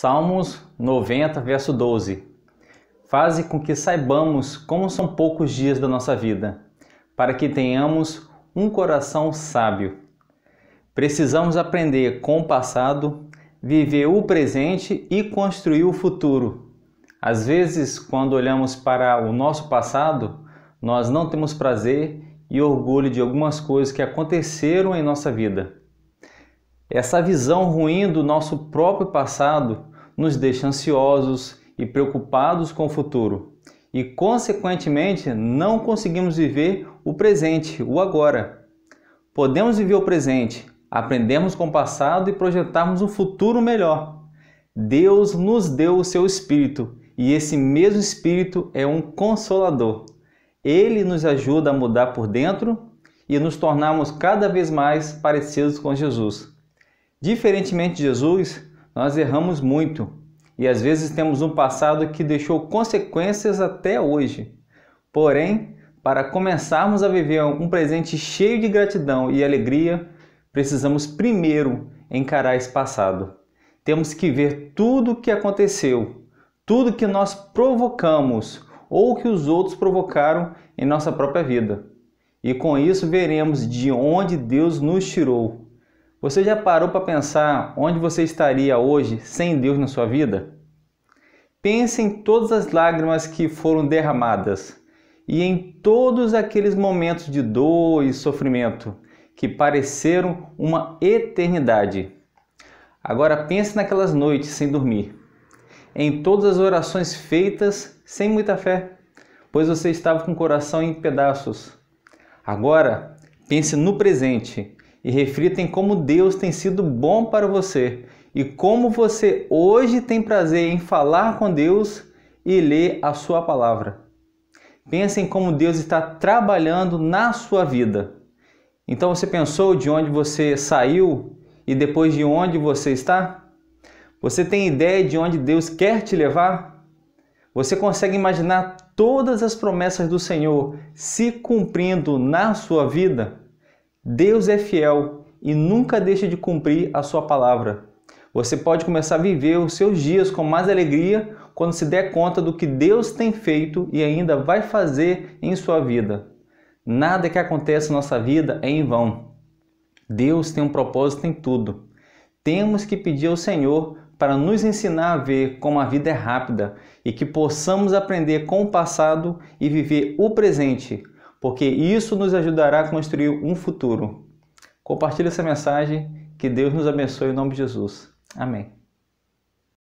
Salmos 90, verso 12. Faze com que saibamos como são poucos dias da nossa vida, para que tenhamos um coração sábio. Precisamos aprender com o passado, viver o presente e construir o futuro. Às vezes, quando olhamos para o nosso passado, nós não temos prazer e orgulho de algumas coisas que aconteceram em nossa vida. Essa visão ruim do nosso próprio passado nos deixa ansiosos e preocupados com o futuro e, consequentemente, não conseguimos viver o presente, o agora. Podemos viver o presente, aprendermos com o passado e projetarmos um futuro melhor. Deus nos deu o seu Espírito e esse mesmo Espírito é um consolador. Ele nos ajuda a mudar por dentro e nos tornarmos cada vez mais parecidos com Jesus. Diferentemente de Jesus, nós erramos muito e às vezes temos um passado que deixou consequências até hoje. Porém, para começarmos a viver um presente cheio de gratidão e alegria, precisamos primeiro encarar esse passado. Temos que ver tudo o que aconteceu, tudo que nós provocamos ou que os outros provocaram em nossa própria vida. E com isso veremos de onde Deus nos tirou você já parou para pensar onde você estaria hoje sem Deus na sua vida? Pense em todas as lágrimas que foram derramadas e em todos aqueles momentos de dor e sofrimento que pareceram uma eternidade. Agora pense naquelas noites sem dormir, em todas as orações feitas sem muita fé, pois você estava com o coração em pedaços. Agora pense no presente e reflita em como Deus tem sido bom para você e como você hoje tem prazer em falar com Deus e ler a sua palavra. Pense em como Deus está trabalhando na sua vida. Então você pensou de onde você saiu e depois de onde você está? Você tem ideia de onde Deus quer te levar? Você consegue imaginar todas as promessas do Senhor se cumprindo na sua vida? Deus é fiel e nunca deixa de cumprir a sua palavra. Você pode começar a viver os seus dias com mais alegria quando se der conta do que Deus tem feito e ainda vai fazer em sua vida. Nada que acontece na nossa vida é em vão. Deus tem um propósito em tudo. Temos que pedir ao Senhor para nos ensinar a ver como a vida é rápida e que possamos aprender com o passado e viver o presente porque isso nos ajudará a construir um futuro. Compartilhe essa mensagem. Que Deus nos abençoe em nome de Jesus. Amém.